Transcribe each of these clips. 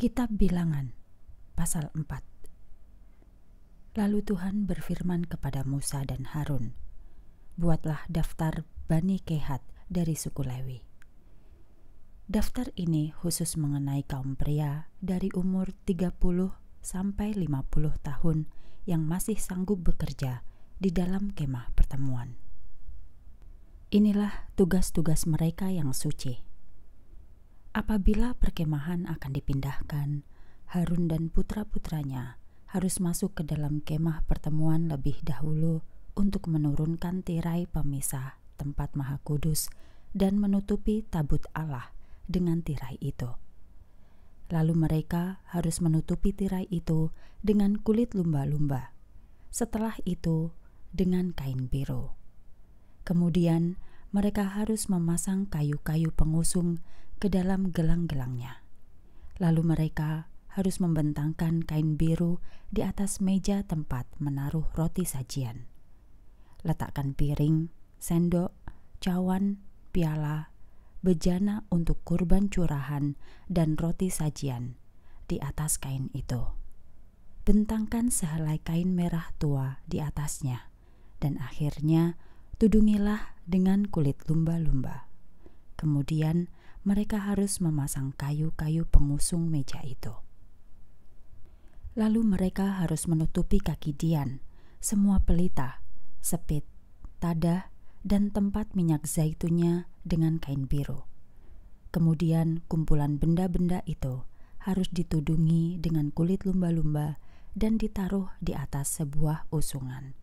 Kitab Bilangan pasal 4 Lalu Tuhan berfirman kepada Musa dan Harun, "Buatlah daftar Bani Kehat dari suku Lewi." Daftar ini khusus mengenai kaum pria dari umur 30 sampai 50 tahun yang masih sanggup bekerja di dalam kemah pertemuan. Inilah tugas-tugas mereka yang suci Apabila perkemahan akan dipindahkan, Harun dan putra-putranya harus masuk ke dalam kemah pertemuan lebih dahulu untuk menurunkan tirai pemisah tempat maha kudus dan menutupi tabut Allah dengan tirai itu. Lalu mereka harus menutupi tirai itu dengan kulit lumba-lumba. Setelah itu, dengan kain biru. Kemudian, mereka harus memasang kayu-kayu pengusung ke dalam gelang-gelangnya. Lalu mereka harus membentangkan kain biru di atas meja tempat menaruh roti sajian. Letakkan piring, sendok, cawan, piala, bejana untuk kurban curahan dan roti sajian di atas kain itu bentangkan sehelai kain merah tua di atasnya, dan akhirnya tudungilah dengan kulit lumba-lumba. Kemudian mereka harus memasang kayu-kayu pengusung meja itu. Lalu mereka harus menutupi kaki Dian, semua pelita, sepit, tadah, dan tempat minyak zaitunnya dengan kain biru. Kemudian kumpulan benda-benda itu harus ditudungi dengan kulit lumba-lumba dan ditaruh di atas sebuah usungan.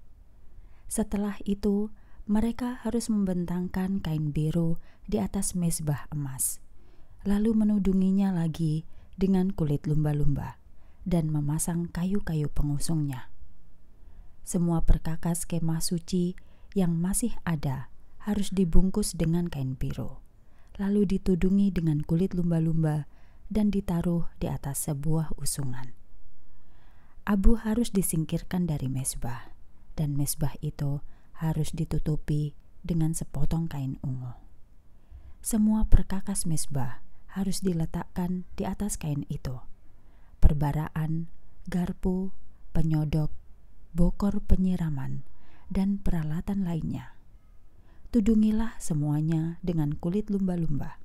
Setelah itu, mereka harus membentangkan kain biru di atas mezbah emas, lalu menudunginya lagi dengan kulit lumba-lumba dan memasang kayu-kayu pengusungnya. Semua perkakas kemah suci yang masih ada harus dibungkus dengan kain biru, lalu ditudungi dengan kulit lumba-lumba dan ditaruh di atas sebuah usungan. Abu harus disingkirkan dari mesbah, dan mesbah itu harus ditutupi dengan sepotong kain ungu. Semua perkakas mesbah harus diletakkan di atas kain itu. Perbaraan, garpu, penyodok, bokor penyiraman, dan peralatan lainnya. Tudungilah semuanya dengan kulit lumba-lumba.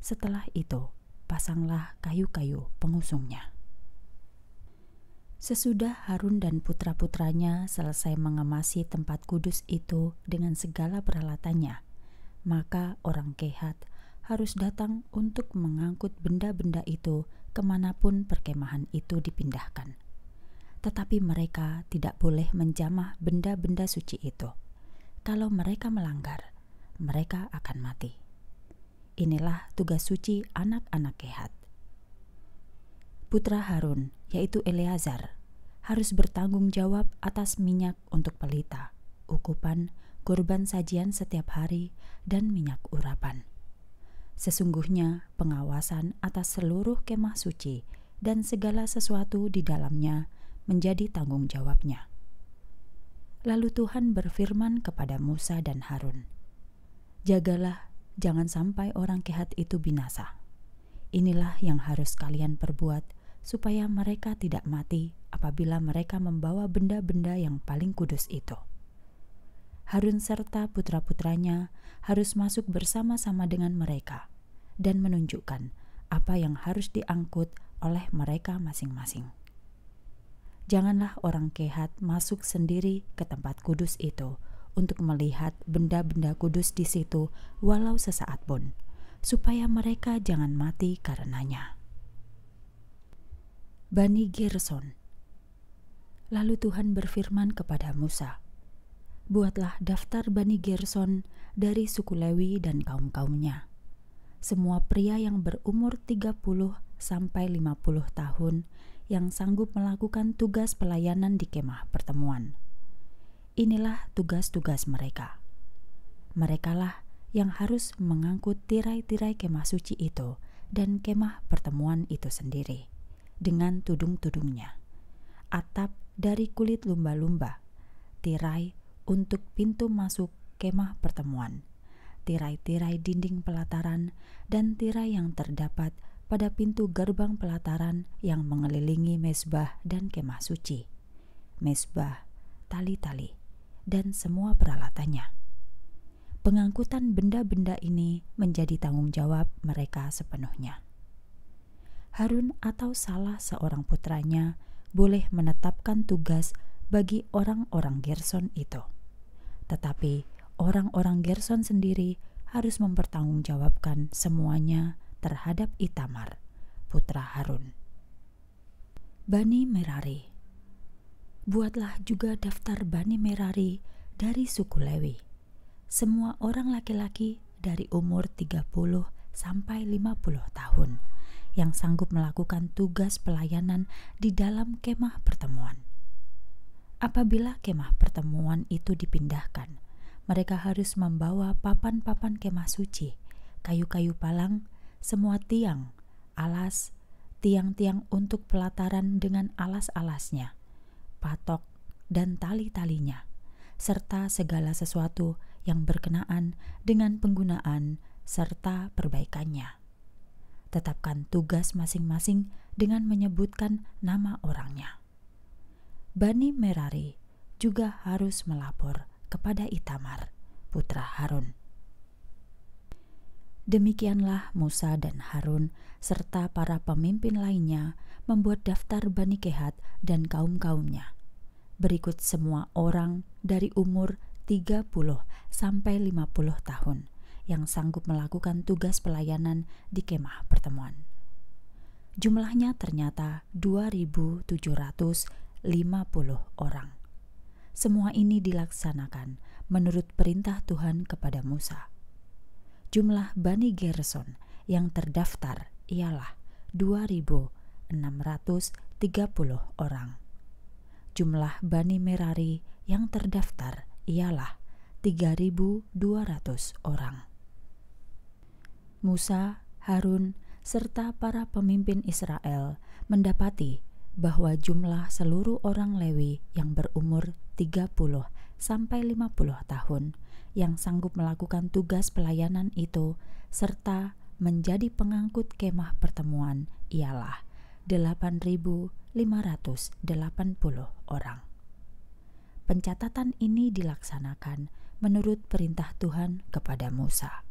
Setelah itu, pasanglah kayu-kayu pengusungnya. Sesudah Harun dan putra-putranya selesai mengemasi tempat kudus itu dengan segala peralatannya, maka orang kehat harus datang untuk mengangkut benda-benda itu kemanapun perkemahan itu dipindahkan. Tetapi mereka tidak boleh menjamah benda-benda suci itu. Kalau mereka melanggar, mereka akan mati. Inilah tugas suci anak-anak kehat. Putra Harun yaitu Eleazar, harus bertanggung jawab atas minyak untuk pelita, ukupan, kurban sajian setiap hari, dan minyak urapan. Sesungguhnya pengawasan atas seluruh kemah suci dan segala sesuatu di dalamnya menjadi tanggung jawabnya. Lalu Tuhan berfirman kepada Musa dan Harun, "Jagalah, jangan sampai orang kehat itu binasa. Inilah yang harus kalian perbuat supaya mereka tidak mati apabila mereka membawa benda-benda yang paling kudus itu. Harun serta putra-putranya harus masuk bersama-sama dengan mereka dan menunjukkan apa yang harus diangkut oleh mereka masing-masing. Janganlah orang kehat masuk sendiri ke tempat kudus itu untuk melihat benda-benda kudus di situ, walau sesaat pun, supaya mereka jangan mati karenanya. Bani Gerson. Lalu Tuhan berfirman kepada Musa, Buatlah daftar Bani Gerson dari suku Lewi dan kaum-kaumnya. Semua pria yang berumur 30 sampai 50 tahun yang sanggup melakukan tugas pelayanan di kemah pertemuan. Inilah tugas-tugas mereka. Merekalah yang harus mengangkut tirai-tirai kemah suci itu dan kemah pertemuan itu sendiri dengan tudung-tudungnya, atap dari kulit lumba-lumba, tirai untuk pintu masuk kemah pertemuan, tirai-tirai dinding pelataran, dan tirai yang terdapat pada pintu gerbang pelataran yang mengelilingi mesbah dan kemah suci, mesbah, tali-tali, dan semua peralatannya. Pengangkutan benda-benda ini menjadi tanggung jawab mereka sepenuhnya. Harun atau salah seorang putranya boleh menetapkan tugas bagi orang-orang Gerson itu. Tetapi orang-orang Gerson sendiri harus mempertanggungjawabkan semuanya terhadap Itamar, putra Harun. Bani Merari Buatlah juga daftar Bani Merari dari suku Lewi. Semua orang laki-laki dari umur 30 sampai 50 tahun yang sanggup melakukan tugas pelayanan di dalam kemah pertemuan. Apabila kemah pertemuan itu dipindahkan, mereka harus membawa papan-papan kemah suci, kayu-kayu palang, semua tiang, alas, tiang-tiang untuk pelataran dengan alas-alasnya, patok, dan tali-talinya, serta segala sesuatu yang berkenaan dengan penggunaan serta perbaikannya. Tetapkan tugas masing-masing dengan menyebutkan nama orangnya. Bani Merari juga harus melapor kepada Itamar, putra Harun. Demikianlah Musa dan Harun serta para pemimpin lainnya membuat daftar Bani Kehat dan kaum-kaumnya. Berikut semua orang dari umur 30 sampai 50 tahun yang sanggup melakukan tugas pelayanan di kemah pertemuan. Jumlahnya ternyata 2.750 orang. Semua ini dilaksanakan menurut perintah Tuhan kepada Musa. Jumlah Bani Gerson yang terdaftar ialah 2.630 orang. Jumlah Bani Merari yang terdaftar ialah 3.200 orang. Musa, Harun, serta para pemimpin Israel mendapati bahwa jumlah seluruh orang Lewi yang berumur 30 sampai 50 tahun yang sanggup melakukan tugas pelayanan itu serta menjadi pengangkut kemah pertemuan ialah 8.580 orang. Pencatatan ini dilaksanakan menurut perintah Tuhan kepada Musa.